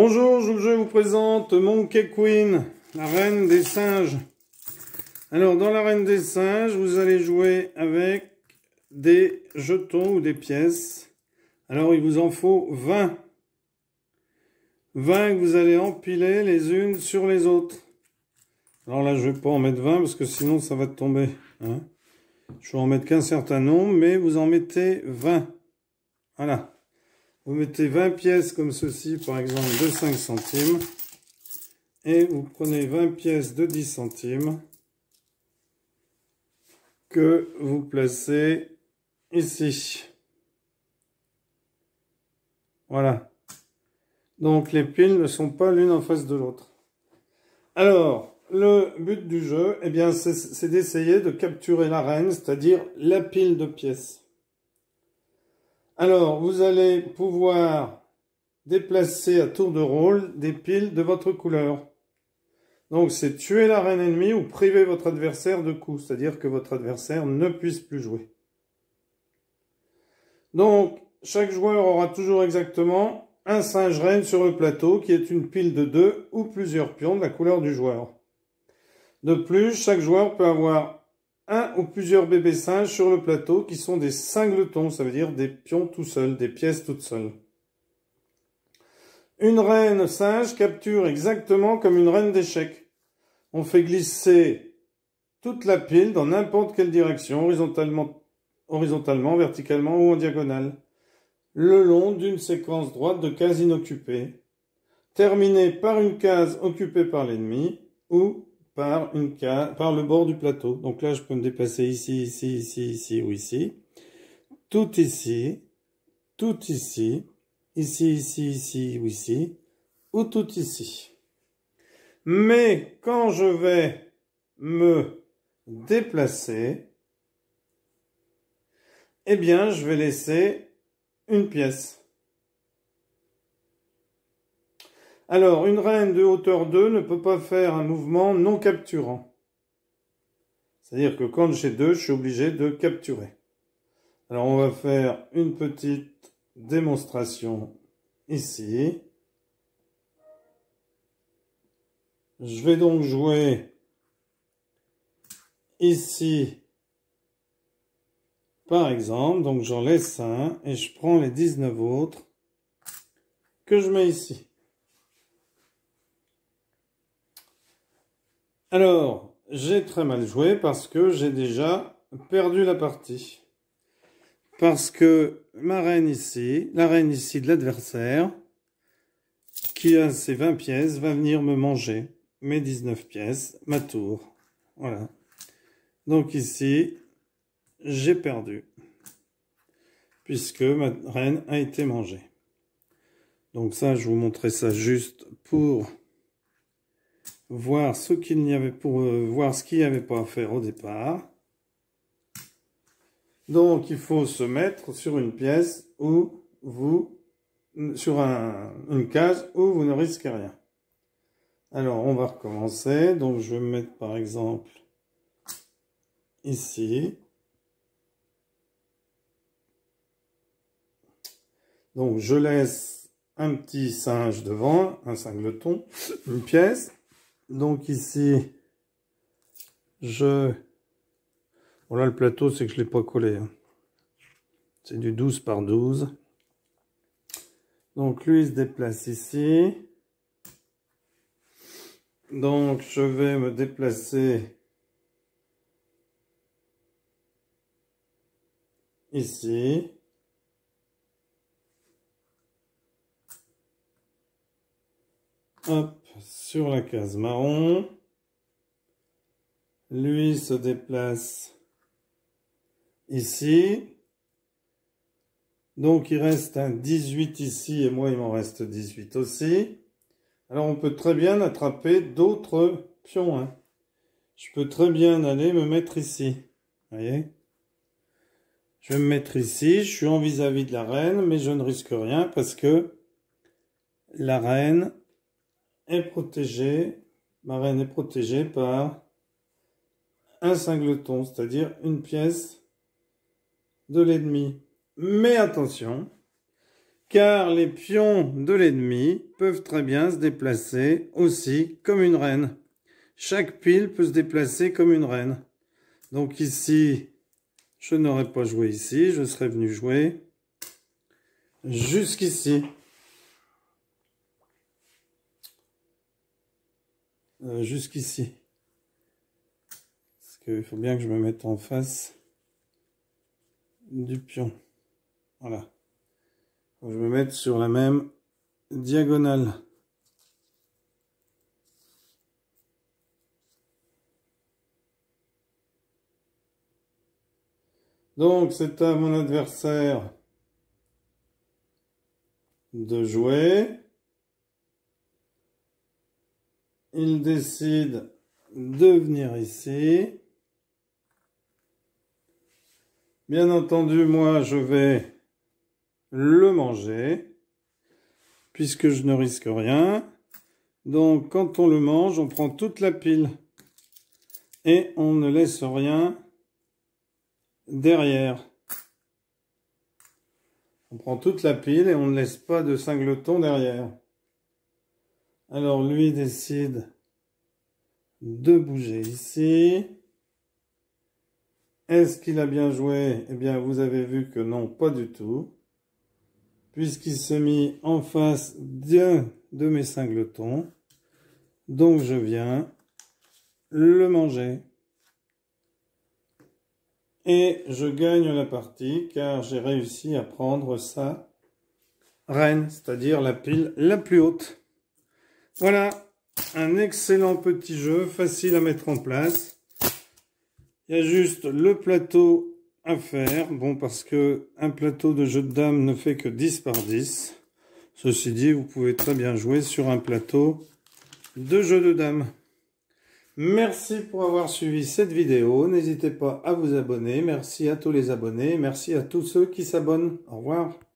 Bonjour, je vous présente Monkey Queen, la reine des singes. Alors, dans la reine des singes, vous allez jouer avec des jetons ou des pièces. Alors, il vous en faut 20. 20 que vous allez empiler les unes sur les autres. Alors là, je ne vais pas en mettre 20 parce que sinon, ça va tomber. Je hein. je vais en mettre qu'un certain nombre, mais vous en mettez 20. Voilà. Vous mettez 20 pièces comme ceci, par exemple de 5 centimes. Et vous prenez 20 pièces de 10 centimes que vous placez ici. Voilà. Donc les piles ne sont pas l'une en face de l'autre. Alors, le but du jeu, eh bien, c'est d'essayer de capturer la reine, c'est-à-dire la pile de pièces. Alors, vous allez pouvoir déplacer à tour de rôle des piles de votre couleur. Donc, c'est tuer la reine ennemie ou priver votre adversaire de coups, c'est-à-dire que votre adversaire ne puisse plus jouer. Donc, chaque joueur aura toujours exactement un singe reine sur le plateau qui est une pile de deux ou plusieurs pions de la couleur du joueur. De plus, chaque joueur peut avoir un ou plusieurs bébés singes sur le plateau qui sont des singletons, ça veut dire des pions tout seuls, des pièces toutes seules. Une reine singe capture exactement comme une reine d'échecs. On fait glisser toute la pile dans n'importe quelle direction, horizontalement, horizontalement, verticalement ou en diagonale, le long d'une séquence droite de cases inoccupées, terminée par une case occupée par l'ennemi ou par, le bord du plateau. Donc là, je peux me déplacer ici, ici, ici, ici ou ici. Tout ici, tout ici, ici, ici, ici ou ici, ou tout ici. Mais quand je vais me déplacer, eh bien, je vais laisser une pièce. Alors, une reine de hauteur 2 ne peut pas faire un mouvement non capturant. C'est-à-dire que quand j'ai 2, je suis obligé de capturer. Alors, on va faire une petite démonstration ici. Je vais donc jouer ici, par exemple. Donc, j'en laisse un et je prends les 19 autres que je mets ici. Alors, j'ai très mal joué parce que j'ai déjà perdu la partie. Parce que ma reine ici, la reine ici de l'adversaire, qui a ses 20 pièces, va venir me manger mes 19 pièces, ma tour. Voilà. Donc ici, j'ai perdu. Puisque ma reine a été mangée. Donc ça, je vous montrais ça juste pour voir ce qu'il n'y avait pour euh, voir ce qu'il avait pas à faire au départ. Donc il faut se mettre sur une pièce où vous sur une case où vous ne risquez rien. Alors on va recommencer. Donc je vais me mettre par exemple ici. Donc je laisse un petit singe devant, un singleton, une pièce donc ici, je... Voilà, le plateau, c'est que je l'ai pas collé. Hein. C'est du 12 par 12. Donc lui, il se déplace ici. Donc je vais me déplacer ici. Hop sur la case marron. Lui se déplace ici. Donc il reste un 18 ici et moi il m'en reste 18 aussi. Alors on peut très bien attraper d'autres pions. Hein. Je peux très bien aller me mettre ici. voyez Je vais me mettre ici, je suis en vis à -vis de la reine, mais je ne risque rien parce que la reine est protégée, ma reine est protégée par un singleton, c'est-à-dire une pièce de l'ennemi. Mais attention, car les pions de l'ennemi peuvent très bien se déplacer aussi comme une reine. Chaque pile peut se déplacer comme une reine. Donc ici, je n'aurais pas joué ici, je serais venu jouer jusqu'ici. Euh, jusqu'ici. Parce qu'il faut bien que je me mette en face du pion. Voilà. je me mette sur la même diagonale. Donc c'est à mon adversaire de jouer. il décide de venir ici. Bien entendu, moi, je vais le manger, puisque je ne risque rien. Donc, quand on le mange, on prend toute la pile et on ne laisse rien derrière. On prend toute la pile et on ne laisse pas de singleton derrière. Alors lui décide de bouger ici. Est-ce qu'il a bien joué Eh bien, vous avez vu que non, pas du tout. Puisqu'il se mit en face d'un de mes singletons. Donc je viens le manger. Et je gagne la partie car j'ai réussi à prendre sa reine, c'est-à-dire la pile la plus haute. Voilà, un excellent petit jeu, facile à mettre en place. Il y a juste le plateau à faire. Bon, parce que un plateau de jeu de dames ne fait que 10 par 10. Ceci dit, vous pouvez très bien jouer sur un plateau de jeu de dames. Merci pour avoir suivi cette vidéo. N'hésitez pas à vous abonner. Merci à tous les abonnés. Merci à tous ceux qui s'abonnent. Au revoir.